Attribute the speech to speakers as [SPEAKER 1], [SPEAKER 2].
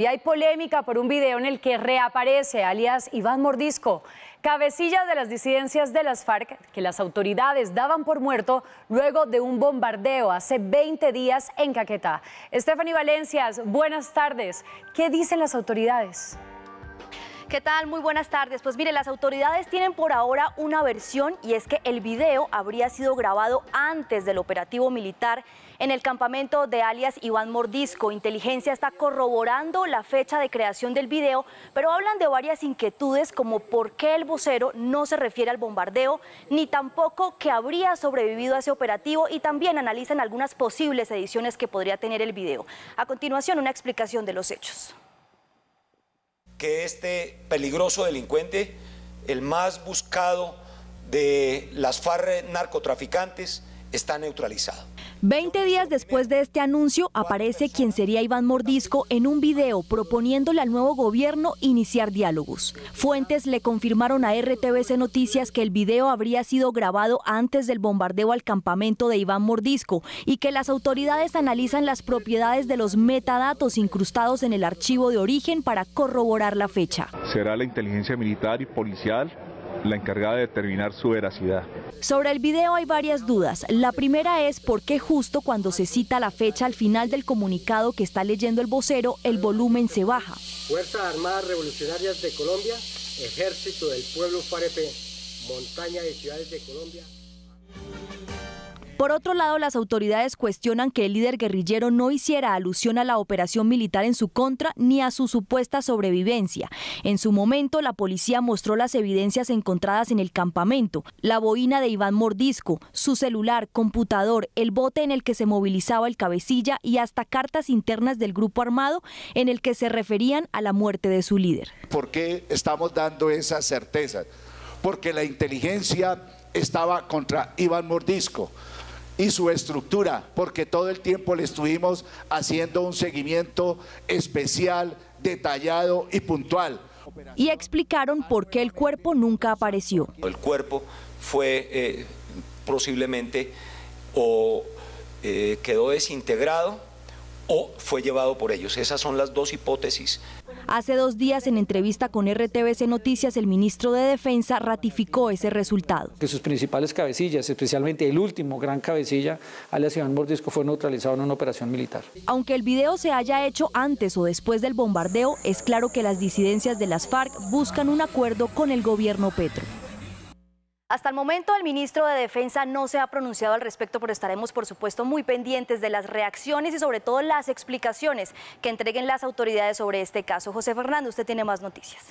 [SPEAKER 1] Y hay polémica por un video en el que reaparece, alias Iván Mordisco, cabecilla de las disidencias de las FARC que las autoridades daban por muerto luego de un bombardeo hace 20 días en Caquetá. Stephanie Valencias, buenas tardes. ¿Qué dicen las autoridades? ¿Qué tal? Muy buenas tardes. Pues mire, las autoridades tienen por ahora una versión y es que el video habría sido grabado antes del operativo militar en el campamento de alias Iván Mordisco. Inteligencia está corroborando la fecha de creación del video, pero hablan de varias inquietudes como por qué el vocero no se refiere al bombardeo, ni tampoco que habría sobrevivido a ese operativo y también analizan algunas posibles ediciones que podría tener el video. A continuación, una explicación de los hechos
[SPEAKER 2] que este peligroso delincuente, el más buscado de las FARC narcotraficantes, está neutralizado.
[SPEAKER 1] Veinte días después de este anuncio aparece quien sería Iván Mordisco en un video proponiéndole al nuevo gobierno iniciar diálogos. Fuentes le confirmaron a RTBC Noticias que el video habría sido grabado antes del bombardeo al campamento de Iván Mordisco y que las autoridades analizan las propiedades de los metadatos incrustados en el archivo de origen para corroborar la fecha.
[SPEAKER 2] Será la inteligencia militar y policial la encargada de determinar su veracidad.
[SPEAKER 1] Sobre el video hay varias dudas. La primera es por qué justo cuando se cita la fecha al final del comunicado que está leyendo el vocero, el volumen se baja.
[SPEAKER 2] Fuerzas Armadas Revolucionarias de Colombia, Ejército del Pueblo Farepe, Montaña y Ciudades de Colombia.
[SPEAKER 1] Por otro lado, las autoridades cuestionan que el líder guerrillero no hiciera alusión a la operación militar en su contra ni a su supuesta sobrevivencia. En su momento, la policía mostró las evidencias encontradas en el campamento, la boina de Iván Mordisco, su celular, computador, el bote en el que se movilizaba el cabecilla y hasta cartas internas del grupo armado en el que se referían a la muerte de su líder.
[SPEAKER 2] ¿Por qué estamos dando esas certezas? Porque la inteligencia estaba contra Iván Mordisco y su estructura, porque todo el tiempo le estuvimos haciendo un seguimiento especial, detallado y puntual.
[SPEAKER 1] Y explicaron por qué el cuerpo nunca apareció.
[SPEAKER 2] El cuerpo fue eh, posiblemente o eh, quedó desintegrado o fue llevado por ellos. Esas son las dos hipótesis.
[SPEAKER 1] Hace dos días, en entrevista con RTBC Noticias, el ministro de Defensa ratificó ese resultado.
[SPEAKER 2] Que sus principales cabecillas, especialmente el último gran cabecilla, alias Iván Mordisco, fue neutralizado en una operación militar.
[SPEAKER 1] Aunque el video se haya hecho antes o después del bombardeo, es claro que las disidencias de las FARC buscan un acuerdo con el gobierno Petro. Hasta el momento el ministro de Defensa no se ha pronunciado al respecto, pero estaremos por supuesto muy pendientes de las reacciones y sobre todo las explicaciones que entreguen las autoridades sobre este caso. José Fernando, usted tiene más noticias.